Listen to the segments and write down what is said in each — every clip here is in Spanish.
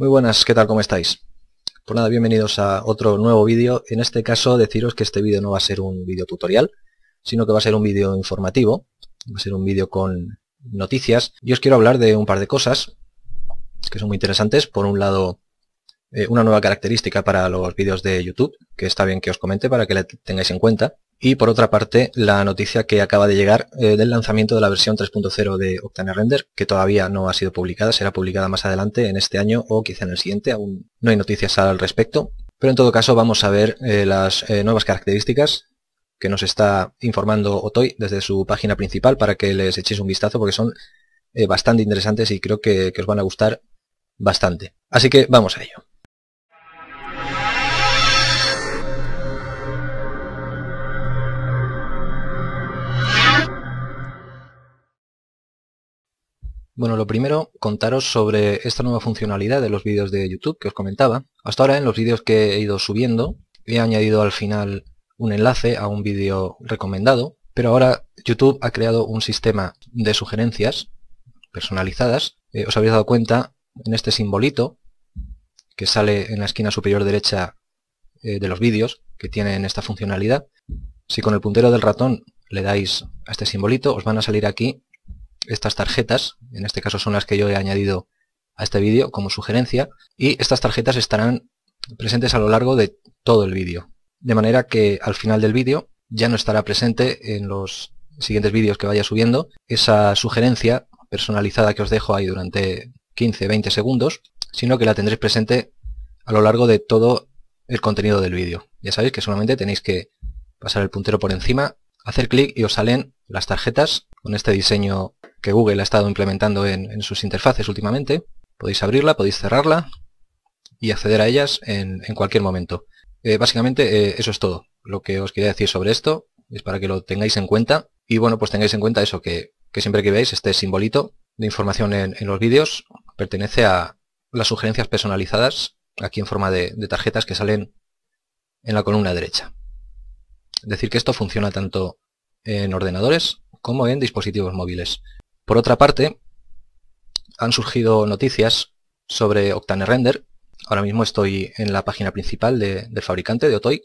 Muy buenas, ¿qué tal? ¿Cómo estáis? Por pues nada, bienvenidos a otro nuevo vídeo. En este caso, deciros que este vídeo no va a ser un vídeo tutorial, sino que va a ser un vídeo informativo, va a ser un vídeo con noticias. Y os quiero hablar de un par de cosas que son muy interesantes. Por un lado, eh, una nueva característica para los vídeos de YouTube, que está bien que os comente para que la tengáis en cuenta. Y por otra parte, la noticia que acaba de llegar eh, del lanzamiento de la versión 3.0 de Octane Render, que todavía no ha sido publicada, será publicada más adelante en este año o quizá en el siguiente, aún no hay noticias al respecto. Pero en todo caso vamos a ver eh, las eh, nuevas características que nos está informando Otoy desde su página principal para que les echéis un vistazo porque son bastante interesantes y creo que os van a gustar bastante. Así que vamos a ello. Bueno, lo primero, contaros sobre esta nueva funcionalidad de los vídeos de YouTube que os comentaba. Hasta ahora en los vídeos que he ido subiendo, he añadido al final un enlace a un vídeo recomendado, pero ahora YouTube ha creado un sistema de sugerencias personalizadas. Eh, os habéis dado cuenta en este simbolito que sale en la esquina superior derecha eh, de los vídeos que tienen esta funcionalidad. Si con el puntero del ratón le dais a este simbolito, os van a salir aquí estas tarjetas, en este caso son las que yo he añadido a este vídeo como sugerencia, y estas tarjetas estarán presentes a lo largo de todo el vídeo. De manera que al final del vídeo ya no estará presente en los siguientes vídeos que vaya subiendo esa sugerencia personalizada que os dejo ahí durante 15-20 segundos, sino que la tendréis presente a lo largo de todo el contenido del vídeo. Ya sabéis que solamente tenéis que pasar el puntero por encima, hacer clic y os salen las tarjetas con este diseño que Google ha estado implementando en, sus interfaces últimamente. Podéis abrirla, podéis cerrarla y acceder a ellas en, cualquier momento. Eh, básicamente eh, eso es todo lo que os quería decir sobre esto. Es para que lo tengáis en cuenta. Y bueno, pues tengáis en cuenta eso, que, siempre que veáis este simbolito de información en, los vídeos, pertenece a las sugerencias personalizadas, aquí en forma de, de tarjetas que salen en la columna derecha. Decir que esto funciona tanto en ordenadores como en dispositivos móviles. Por otra parte, han surgido noticias sobre Octane Render. Ahora mismo estoy en la página principal del fabricante de Otoy.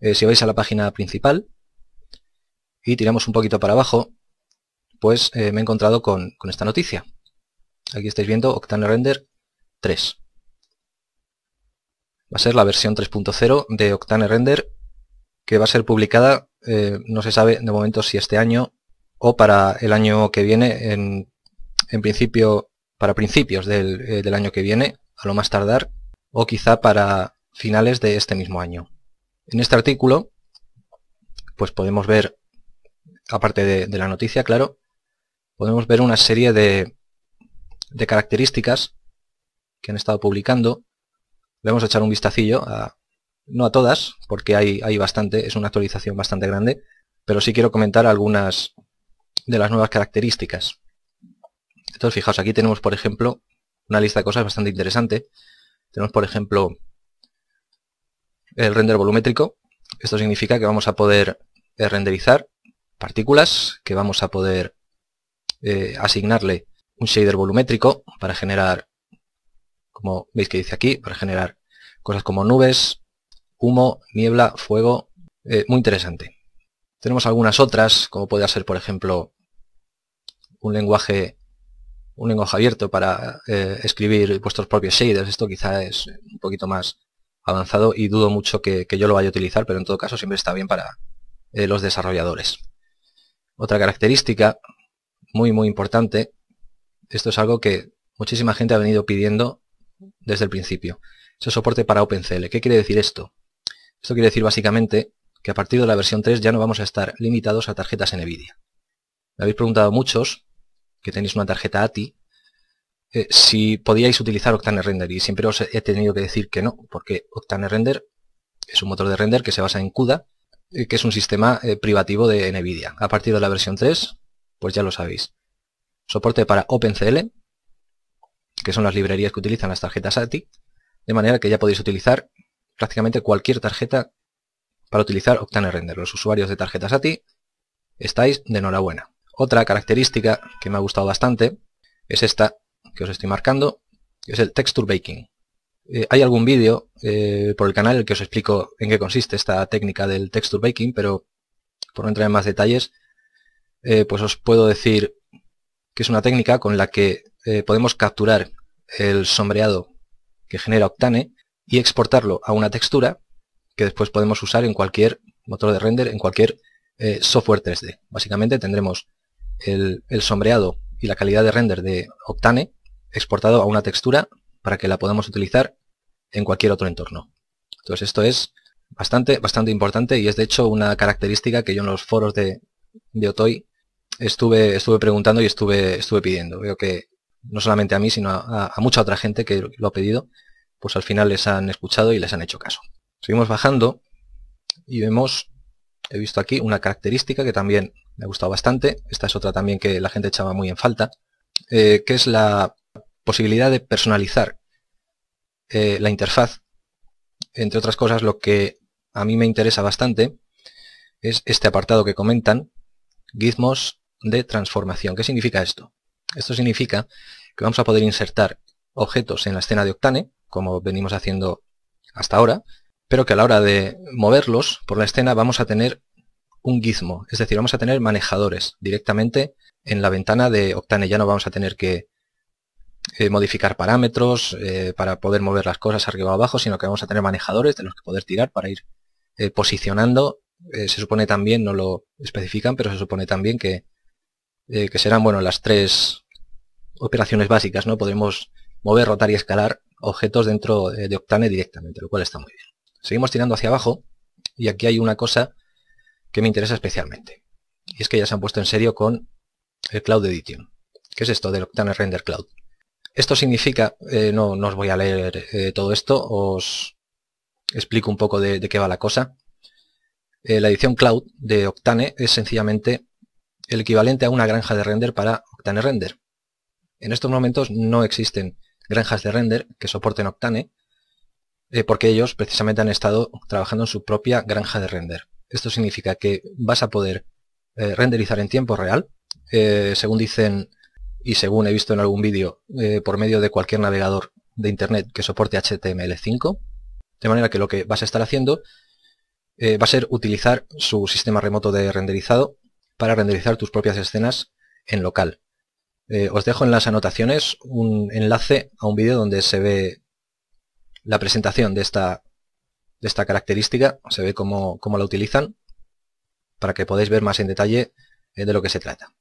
Eh, si vais a la página principal y tiramos un poquito para abajo, pues eh, me he encontrado con, con esta noticia. Aquí estáis viendo Octane Render 3. Va a ser la versión 3.0 de Octane Render que va a ser publicada eh, no se sabe de momento si este año o para el año que viene, en, principio, para principios eh, del, año que viene, a lo más tardar, o quizá para finales de este mismo año. En este artículo, pues podemos ver, aparte de, la noticia, claro, podemos ver una serie de, de características que han estado publicando. Le vamos a echar un vistacillo a, no a todas, porque hay, hay bastante, es una actualización bastante grande, pero sí quiero comentar algunas de las nuevas características. Entonces, fijaos, aquí tenemos, por ejemplo, una lista de cosas bastante interesante. Tenemos, por ejemplo, el render volumétrico. Esto significa que vamos a poder eh, renderizar partículas, que vamos a poder eh, asignarle un shader volumétrico para generar, como veis que dice aquí, para generar cosas como nubes, humo, niebla, fuego, eh, muy interesante. Tenemos algunas otras, como puede ser, por ejemplo, un lenguaje, un lenguaje abierto para eh, escribir vuestros propios shaders. Esto quizá es un poquito más avanzado y dudo mucho que, yo lo vaya a utilizar, pero en todo caso siempre está bien para eh, los desarrolladores. Otra característica muy muy importante, esto es algo que muchísima gente ha venido pidiendo desde el principio, ese soporte para OpenCL. ¿Qué quiere decir esto? Esto quiere decir básicamente que a partir de la versión 3 ya no vamos a estar limitados a tarjetas NVIDIA. Me habéis preguntado muchos, que tenéis una tarjeta ATI, eh, si podíais utilizar Octane Render y siempre os he tenido que decir que no, porque Octane Render es un motor de render que se basa en CUDA, eh, que es un sistema eh, privativo de NVIDIA. A partir de la versión 3, pues ya lo sabéis. Soporte para OpenCL, que son las librerías que utilizan las tarjetas ATI, de manera que ya podéis utilizar prácticamente cualquier tarjeta para utilizar Octane Render. Los usuarios de tarjetas ATI estáis de enhorabuena. Otra característica que me ha gustado bastante es esta que os estoy marcando, que es el Texture Baking. Eh, hay algún vídeo eh, por el canal en el que os explico en qué consiste esta técnica del Texture Baking, pero por no entrar en más detalles, eh, pues os puedo decir que es una técnica con la que podemos capturar el sombreado que genera Octane y exportarlo a una textura que después podemos usar en cualquier motor de render, en cualquier eh, software 3D. Básicamente tendremos el, sombreado y la calidad de render de Octane exportado a una textura para que la podamos utilizar en cualquier otro entorno. Entonces esto es bastante, bastante importante y es de hecho una característica que yo en los foros de, Otoy estuve, estuve preguntando y estuve, estuve pidiendo. Veo que no solamente a mí, sino a mucha otra gente que lo ha pedido pues al final les han escuchado y les han hecho caso. Seguimos bajando y vemos, he visto aquí una característica que también me ha gustado bastante, esta es otra también que la gente echaba muy en falta, eh, que es la posibilidad de personalizar eh, la interfaz. Entre otras cosas, lo que a mí me interesa bastante es este apartado que comentan, gizmos de transformación. ¿Qué significa esto? Esto significa que vamos a poder insertar objetos en la escena de Octane como venimos haciendo hasta ahora, pero que a la hora de moverlos por la escena vamos a tener un gizmo, es decir, vamos a tener manejadores directamente en la ventana de Octane, ya no vamos a tener que eh, modificar parámetros eh, para poder mover las cosas arriba o abajo, sino que vamos a tener manejadores de los que poder tirar para ir eh, posicionando. se supone también, no lo especifican, pero se supone también que, serán bueno, las tres operaciones básicas, ¿no? Podremos mover, rotar y escalar objetos dentro eh, de Octane directamente, lo cual está muy bien. Seguimos tirando hacia abajo y aquí hay una cosa que me interesa especialmente. Y es que ya se han puesto en serio con el Cloud Edition. ¿Qué es esto del Octane Render Cloud? Esto significa, eh, no, os voy a leer eh, todo esto, os explico un poco de, qué va la cosa. la edición Cloud de Octane es sencillamente el equivalente a una granja de render para Octane Render. En estos momentos no existen granjas de render que soporten Octane, eh, porque ellos precisamente han estado trabajando en su propia granja de render. Esto significa que vas a poder eh, renderizar en tiempo real, eh, según dicen y según he visto en algún vídeo, por medio de cualquier navegador de internet que soporte HTML5, de manera que lo que vas a estar haciendo va a ser utilizar su sistema remoto de renderizado para renderizar tus propias escenas en local. Eh, os dejo en las anotaciones un enlace a un vídeo donde se ve la presentación de esta, de esta característica, se ve cómo, la utilizan, para que podáis ver más en detalle eh, de lo que se trata.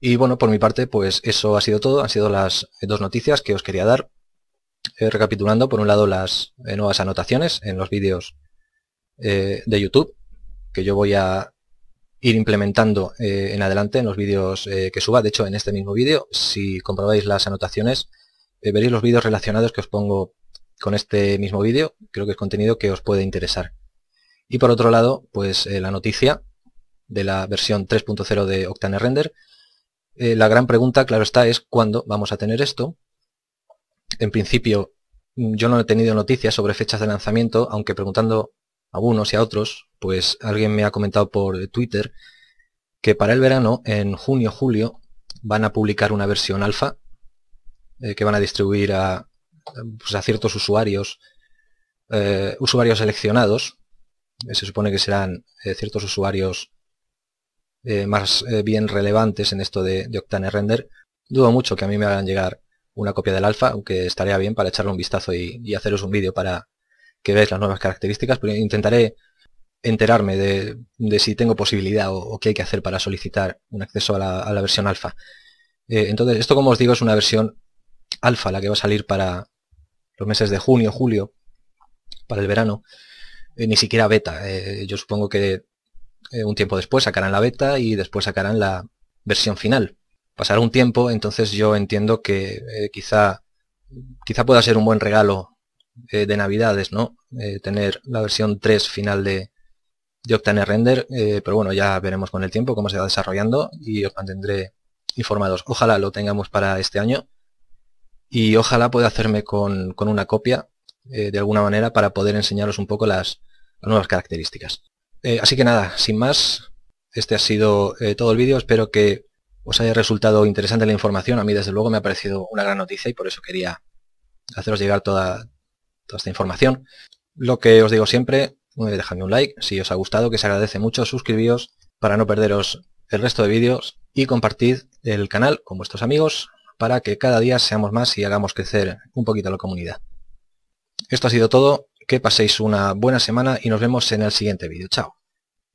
Y bueno, por mi parte, pues eso ha sido todo, han sido las eh, dos noticias que os quería dar. recapitulando, por un lado, las nuevas anotaciones en los vídeos de YouTube, que yo voy a ir implementando eh, en adelante en los vídeos eh, que suba. De hecho, en este mismo vídeo, si comprobáis las anotaciones, eh, veréis los vídeos relacionados que os pongo con este mismo vídeo. Creo que es contenido que os puede interesar. Y por otro lado, pues la noticia de la versión 3.0 de Octane Render. la gran pregunta, claro está, es cuándo vamos a tener esto. En principio, mm, yo no he tenido noticias sobre fechas de lanzamiento, aunque preguntando a unos y a otros, pues alguien me ha comentado por Twitter que para el verano, en junio, julio, van a publicar una versión alfa eh, que van a distribuir a, pues, ciertos usuarios, eh, usuarios seleccionados. Eh, se supone que serán ciertos usuarios más bien relevantes en esto de, Octane Render. Dudo mucho que a mí me hagan llegar una copia del alfa, aunque estaría bien para echarle un vistazo y, y haceros un vídeo para que veáis las nuevas características, pero intentaré enterarme de, si tengo posibilidad o, qué hay que hacer para solicitar un acceso a la, versión alfa. Eh, entonces, esto como os digo es una versión alfa, la que va a salir para los meses de junio, julio, para el verano. Eh, ni siquiera beta. Eh, yo supongo que un tiempo después sacarán la beta y después sacarán la versión final. Pasará un tiempo, entonces yo entiendo que quizá, quizá pueda ser un buen regalo de Navidades, ¿no? tener la versión 3 final de, de Octane Render, eh, pero bueno, ya veremos con el tiempo cómo se va desarrollando y os mantendré informados. Ojalá lo tengamos para este año y ojalá pueda hacerme con, una copia eh, de alguna manera para poder enseñaros un poco las, nuevas características. Eh, así que nada, sin más, este ha sido todo el vídeo, espero que os haya resultado interesante la información, a mí desde luego me ha parecido una gran noticia y por eso quería haceros llegar toda, toda esta información. Lo que os digo siempre, dejadme un like si os ha gustado, que se agradece mucho, suscribíos para no perderos el resto de vídeos y compartid el canal con vuestros amigos para que cada día seamos más y hagamos crecer un poquito la comunidad. Esto ha sido todo, que paséis una buena semana y nos vemos en el siguiente vídeo. Chao.